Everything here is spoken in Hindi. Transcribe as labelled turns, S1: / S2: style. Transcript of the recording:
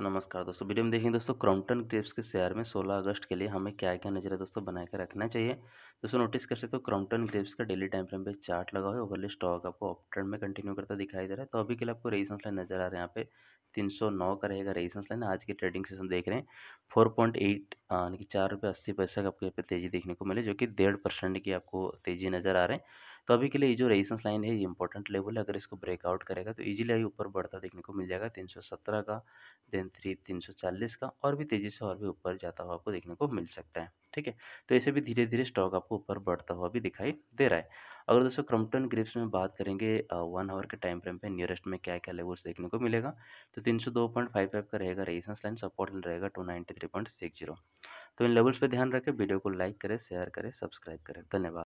S1: दोस्तों नमस्कार दोस्तों वीडियो में देखेंगे दोस्तों क्रॉम्पटन ग्रेप्स के शेयर में 16 अगस्त के लिए हमें क्या क्या नजर है दोस्तों बना के रखना चाहिए दोस्तों नोटिस कर सकते हो क्रॉम्पटन ग्रेप्स का डेली टाइम फ्रेम पे चार्ट लगा हुआ है ओवरली स्टॉक आपको अप ट्रेंड में कंटिन्यू करता दिखाई दे रहा है तो अभी के लिए आपको रेजिस्टेंस लाइन नजर आ रहा है यहाँ पे 309 का रहेगा रेजिस्टेंस लाइन आज की ट्रेडिंग सेशन देख रहे हैं फोर पॉइंट एट यानी कि चार रुपये अस्सी पैसा का आपको यहाँ पे तेजी देखने को मिले जो कि डेढ़ परसेंट की आपको तेजी नजर आ रहे हैं तो अभी के लिए जो रेजिस्टेंस लाइन है ये इंपॉर्टेंट लेवल है अगर इसको ब्रेकआउट करेगा तो इजीली आई ऊपर बढ़ता देखने को मिल जाएगा 317 का देन थ्री तीन का और भी तेज़ी से और भी ऊपर जाता हुआ आपको देखने को मिल सकता है ठीक है तो ऐसे भी धीरे धीरे स्टॉक आपको ऊपर बढ़ता हुआ भी दिखाई दे रहा है अगर दोस्तों क्रम्पटन ग्रिप्स में बात करेंगे वन आवर के टाइम फ्रेम पे नियरेस्ट में क्या क्या लेवल्स देखने को मिलेगा तो तीन सौ दो पॉइंट फाइव फाइव का रहेगा रेजिस्टेंस लाइन सपोर्ट रहेगा two ninety three point six zero तो इन लेवल्स पर ध्यान रखें वीडियो को लाइक करें शेयर करें सब्सक्राइब करें धन्यवाद